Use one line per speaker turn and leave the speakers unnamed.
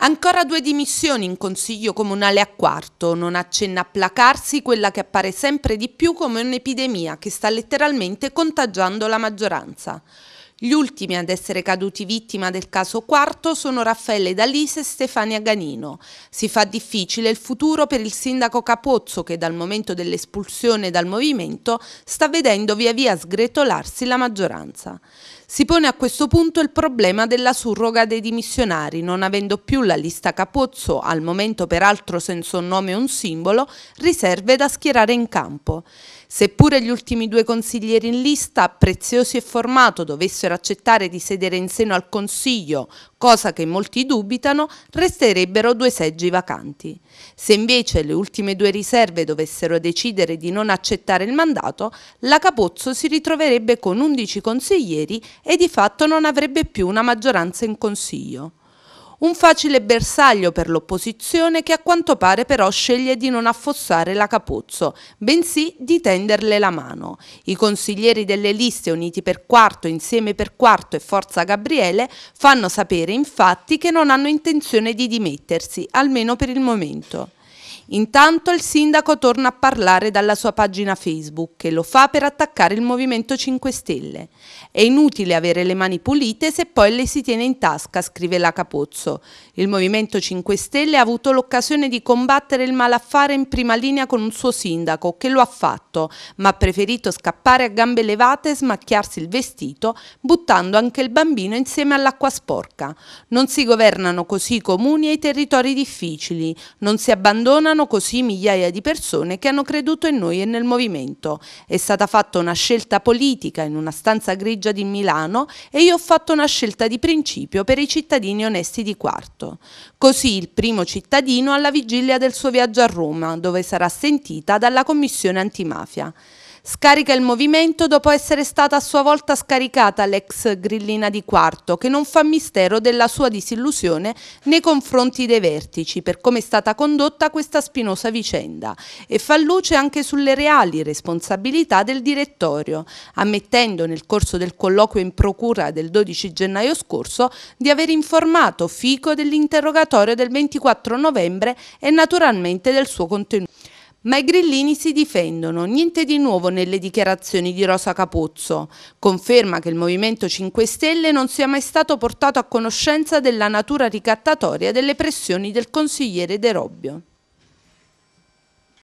Ancora due dimissioni in Consiglio Comunale a Quarto, non accenna a placarsi quella che appare sempre di più come un'epidemia che sta letteralmente contagiando la maggioranza. Gli ultimi ad essere caduti vittima del caso quarto sono Raffaele D'Alise e Stefania Ganino. Si fa difficile il futuro per il sindaco Capozzo che dal momento dell'espulsione dal movimento sta vedendo via via sgretolarsi la maggioranza. Si pone a questo punto il problema della surroga dei dimissionari, non avendo più la lista Capozzo, al momento peraltro senza un nome e un simbolo, riserve da schierare in campo. Seppure gli ultimi due consiglieri in lista, Preziosi e Formato, dovessero accettare di sedere in seno al Consiglio, cosa che molti dubitano, resterebbero due seggi vacanti. Se invece le ultime due riserve dovessero decidere di non accettare il mandato, la Capozzo si ritroverebbe con 11 consiglieri e di fatto non avrebbe più una maggioranza in Consiglio. Un facile bersaglio per l'opposizione che a quanto pare però sceglie di non affossare la Capuzzo, bensì di tenderle la mano. I consiglieri delle liste Uniti per Quarto, Insieme per Quarto e Forza Gabriele fanno sapere infatti che non hanno intenzione di dimettersi, almeno per il momento. Intanto il sindaco torna a parlare dalla sua pagina Facebook e lo fa per attaccare il Movimento 5 Stelle. È inutile avere le mani pulite se poi le si tiene in tasca, scrive la Capozzo. Il Movimento 5 Stelle ha avuto l'occasione di combattere il malaffare in prima linea con un suo sindaco, che lo ha fatto, ma ha preferito scappare a gambe levate e smacchiarsi il vestito, buttando anche il bambino insieme all'acqua sporca. Non si governano così i comuni e i territori difficili, non si abbandonano sono così migliaia di persone che hanno creduto in noi e nel movimento. È stata fatta una scelta politica in una stanza grigia di Milano e io ho fatto una scelta di principio per i cittadini onesti di Quarto. Così il primo cittadino alla vigilia del suo viaggio a Roma, dove sarà sentita dalla Commissione antimafia. Scarica il movimento dopo essere stata a sua volta scaricata l'ex grillina di quarto, che non fa mistero della sua disillusione nei confronti dei vertici per come è stata condotta questa spinosa vicenda e fa luce anche sulle reali responsabilità del direttorio, ammettendo nel corso del colloquio in procura del 12 gennaio scorso di aver informato Fico dell'interrogatorio del 24 novembre e naturalmente del suo contenuto. Ma i grillini si difendono, niente di nuovo nelle dichiarazioni di Rosa Capozzo. Conferma che il Movimento 5 Stelle non sia mai stato portato a conoscenza della natura ricattatoria delle pressioni del consigliere De Robbio.